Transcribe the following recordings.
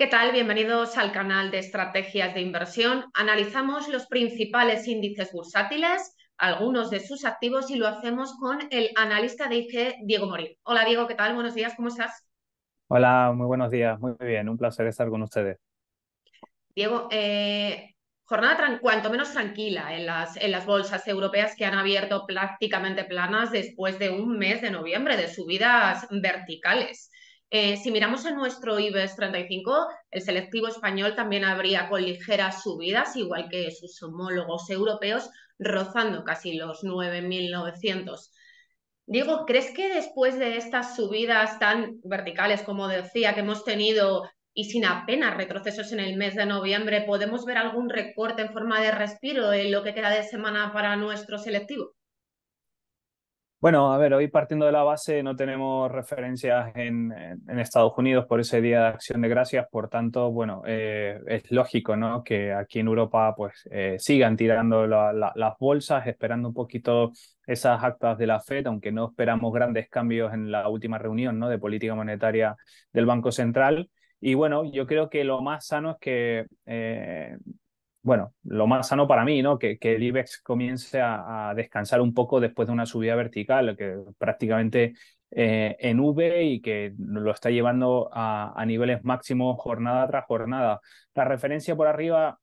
¿Qué tal? Bienvenidos al canal de Estrategias de Inversión. Analizamos los principales índices bursátiles, algunos de sus activos y lo hacemos con el analista de IG, Diego Morín. Hola Diego, ¿qué tal? Buenos días, ¿cómo estás? Hola, muy buenos días, muy bien, un placer estar con ustedes. Diego, eh, jornada cuanto menos tranquila en las bolsas europeas que han abierto prácticamente planas después de un mes de noviembre de subidas verticales. Eh, si miramos en nuestro IBEX 35, el selectivo español también habría con ligeras subidas, igual que sus homólogos europeos, rozando casi los 9.900. Diego, ¿crees que después de estas subidas tan verticales, como decía, que hemos tenido y sin apenas retrocesos en el mes de noviembre, podemos ver algún recorte en forma de respiro en lo que queda de semana para nuestro selectivo? Bueno, a ver, hoy partiendo de la base no tenemos referencias en, Estados Unidos por ese Día de Acción de Gracias, por tanto, bueno, eh, es lógico ¿no? que aquí en Europa pues eh, sigan tirando las bolsas, esperando un poquito esas actas de la FED, aunque no esperamos grandes cambios en la última reunión ¿no? de política monetaria del Banco Central. Y bueno, yo creo que lo más sano es que eh, bueno, lo más sano para mí, ¿no? Que, que el IBEX comience a, descansar un poco después de una subida vertical, que prácticamente eh, en V y que lo está llevando a, niveles máximos jornada tras jornada. La referencia por arriba,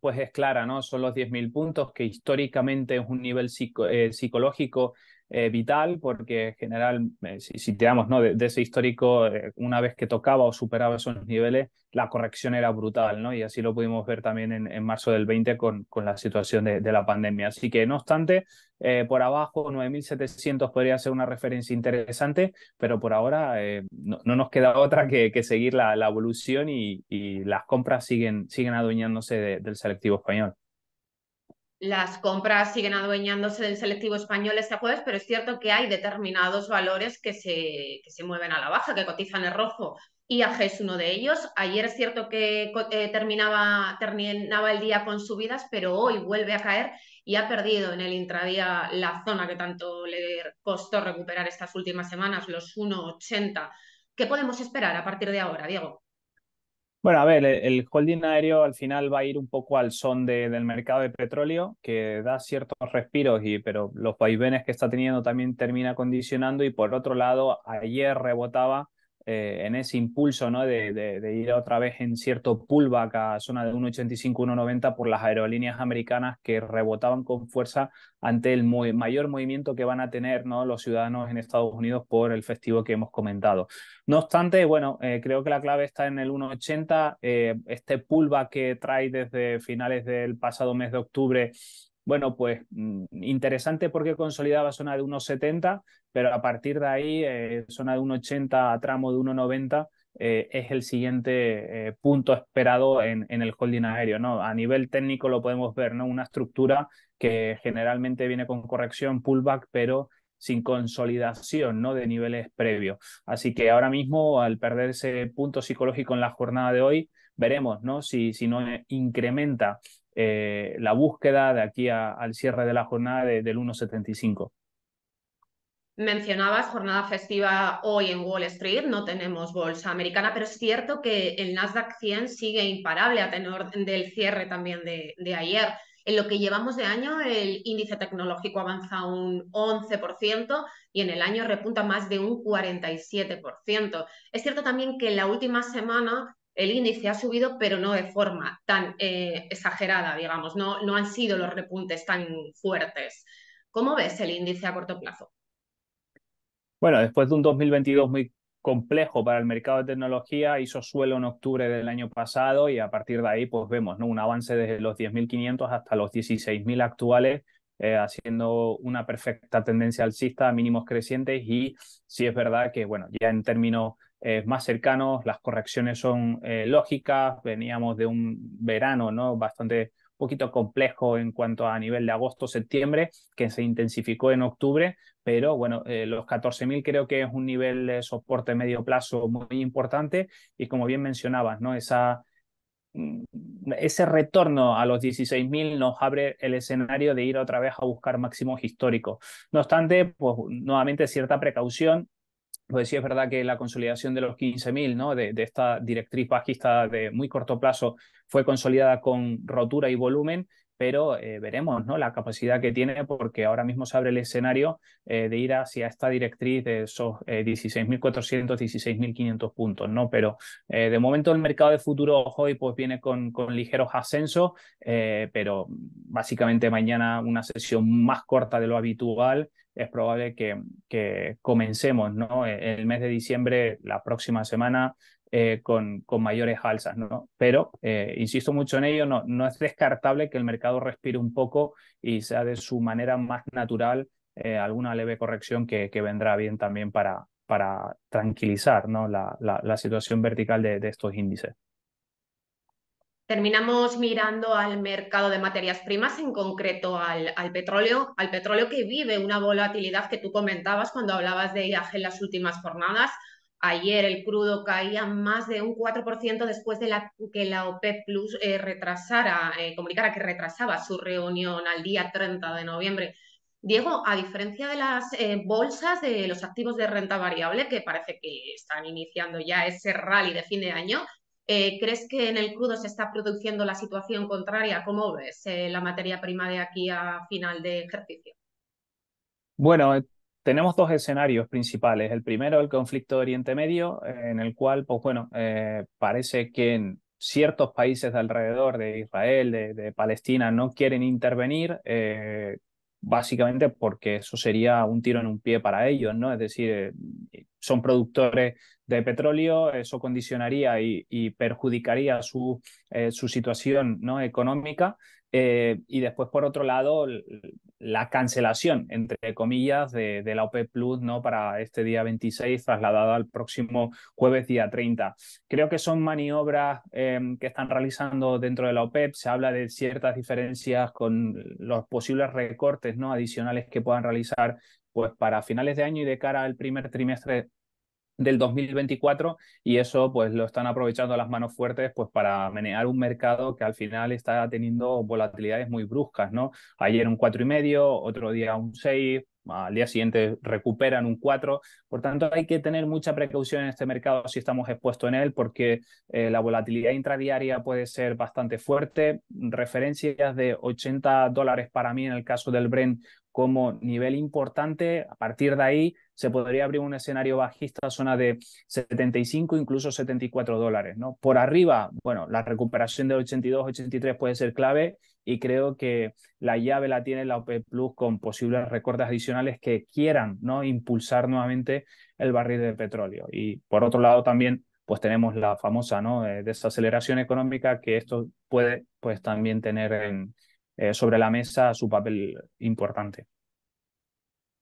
pues es clara, ¿no? Son los 10.000 puntos, que históricamente es un nivel eh, psicológico eh, vital porque en general, eh, si, te tiramos ¿no? de, ese histórico, eh, una vez que tocaba o superaba esos niveles, la corrección era brutal, ¿no? Y así lo pudimos ver también en, en marzo del 20 con, con la situación de, de, la pandemia. Así que, no obstante, por abajo 9.700 podría ser una referencia interesante, pero por ahora no, no, nos queda otra que, que seguir la, la evolución y, y, las compras siguen, siguen adueñándose del selectivo español las compras siguen adueñándose del selectivo español este jueves, pero es cierto que hay determinados valores que se, que se mueven a la baja, que cotizan en rojo. IAG es uno de ellos. Ayer es cierto que eh, terminaba, terminaba el día con subidas, pero hoy vuelve a caer y ha perdido en el intradía la zona que tanto le costó recuperar estas últimas semanas, los 1,80. ¿Qué podemos esperar a partir de ahora, Diego? Bueno, a ver, el, holding aéreo al final va a ir un poco al son de, del mercado de petróleo, que da ciertos respiros, y, pero los vaivenes que está teniendo también termina condicionando. Y por otro lado, ayer rebotaba eh, en ese impulso ¿no? de, ir otra vez en cierto pullback a zona de 1,85-1,90 por las aerolíneas americanas que rebotaban con fuerza ante el mayor movimiento que van a tener ¿no? los ciudadanos en Estados Unidos por el festivo que hemos comentado. No obstante, bueno, eh, creo que la clave está en el 1,80, eh, este pullback que trae desde finales del pasado mes de octubre bueno, pues mm, interesante porque consolidaba zona de 1,70, pero a partir de ahí, eh, zona de 1,80 a tramo de 1,90 eh, es el siguiente eh, punto esperado en, el holding aéreo. ¿no? A nivel técnico lo podemos ver, ¿no? una estructura que generalmente viene con corrección, pullback, pero sin consolidación ¿no? de niveles previos. Así que ahora mismo, al perder ese punto psicológico en la jornada de hoy, veremos ¿no? si, si no incrementa eh, la búsqueda de aquí al cierre de la jornada del 1.75. Mencionabas jornada festiva hoy en Wall Street, no tenemos bolsa americana, pero es cierto que el Nasdaq 100 sigue imparable a tenor del cierre también de, de ayer. En lo que llevamos de año, el índice tecnológico avanza un 11% y en el año repunta más de un 47%. Es cierto también que en la última semana el índice ha subido, pero no de forma tan eh, exagerada, digamos, no, no han sido los repuntes tan fuertes. ¿Cómo ves el índice a corto plazo? Bueno, después de un 2022 muy complejo para el mercado de tecnología, hizo suelo en octubre del año pasado y a partir de ahí pues vemos ¿no? un avance desde los 10.500 hasta los 16.000 actuales, eh, haciendo una perfecta tendencia alcista, a mínimos crecientes y sí es verdad que bueno, ya en términos eh, más cercanos, las correcciones son eh, lógicas, veníamos de un verano ¿no? bastante poquito complejo en cuanto a nivel de agosto-septiembre, que se intensificó en octubre, pero bueno, eh, los 14.000 creo que es un nivel de soporte medio plazo muy importante y como bien mencionabas, ¿no? Esa, mm, ese retorno a los 16.000 nos abre el escenario de ir otra vez a buscar máximos históricos. No obstante, pues nuevamente cierta precaución pues sí es verdad que la consolidación de los 15.000, ¿no? de, esta directriz bajista de muy corto plazo fue consolidada con rotura y volumen, pero eh, veremos ¿no? la capacidad que tiene porque ahora mismo se abre el escenario eh, de ir hacia esta directriz de esos 16.400, eh, 16.500 puntos, ¿no? Pero de momento el mercado de futuro hoy pues viene con, ligeros ascensos, pero básicamente mañana una sesión más corta de lo habitual es probable que, que comencemos ¿no? el mes de diciembre, la próxima semana, eh, con, mayores alzas, ¿no? Pero, eh, insisto mucho en ello, no, es descartable que el mercado respire un poco y sea de su manera más natural eh, alguna leve corrección que, vendrá bien también para, para tranquilizar ¿no? la, situación vertical de, estos índices. Terminamos mirando al mercado de materias primas, en concreto al, al, petróleo, al petróleo que vive una volatilidad que tú comentabas cuando hablabas de IAG en las últimas jornadas. Ayer el crudo caía más de un 4% después de la, que la OPEP Plus eh, retrasara, eh, comunicara que retrasaba su reunión al día 30 de noviembre. Diego, a diferencia de las eh, bolsas de los activos de renta variable, que parece que están iniciando ya ese rally de fin de año, ¿crees que en el crudo se está produciendo la situación contraria? ¿Cómo ves la materia prima de aquí a final de ejercicio? Bueno, tenemos dos escenarios principales. El primero, el conflicto de Oriente Medio, eh, en el cual, pues bueno, eh, parece que en ciertos países alrededor de Israel, de, Palestina, no quieren intervenir. Eh, básicamente porque eso sería un tiro en un pie para ellos, ¿no? Es decir, son productores de petróleo, eso condicionaría y, perjudicaría su, situación ¿no? económica eh, y después, por otro lado, la cancelación, entre comillas, de, la OPEP Plus ¿no? para este día 26, trasladada al próximo jueves día 30. Creo que son maniobras em, que están realizando dentro de la OPEP. E Se habla de ciertas diferencias con los posibles recortes ¿no? adicionales que puedan realizar pues, para finales de año y de cara al primer trimestre del 2024 y eso pues lo están aprovechando las manos fuertes pues para menear un mercado que al final está teniendo volatilidades muy bruscas, ¿no? Ayer un 4,5, otro día un 6, al día siguiente recuperan un 4. Por tanto, hay que tener mucha precaución en este mercado si estamos expuestos en él, porque eh, la volatilidad intradiaria puede ser bastante fuerte. Referencias de 80 dólares para mí en el caso del Brent como nivel importante. A partir de ahí se podría abrir un escenario bajista a zona de 75, incluso 74 dólares. ¿no? Por arriba, bueno, la recuperación de 82, 83 puede ser clave y creo que la llave la tiene la op Plus con posibles recortes adicionales que quieran ¿no? impulsar nuevamente el barril de petróleo. Y por otro lado también pues tenemos la famosa ¿no? Eh, desaceleración económica que esto puede pues también tener en, eh, sobre la mesa su papel importante.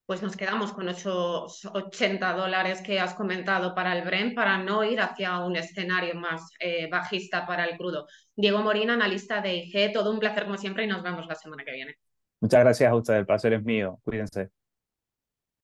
Pues nos quedamos con esos 80 dólares que has comentado para el Bren para no ir hacia un escenario más eh, bajista para el crudo. Diego Morina, analista de IG, todo un placer como siempre y nos vemos la semana que viene. Muchas gracias a ustedes, el placer es mío. Cuídense.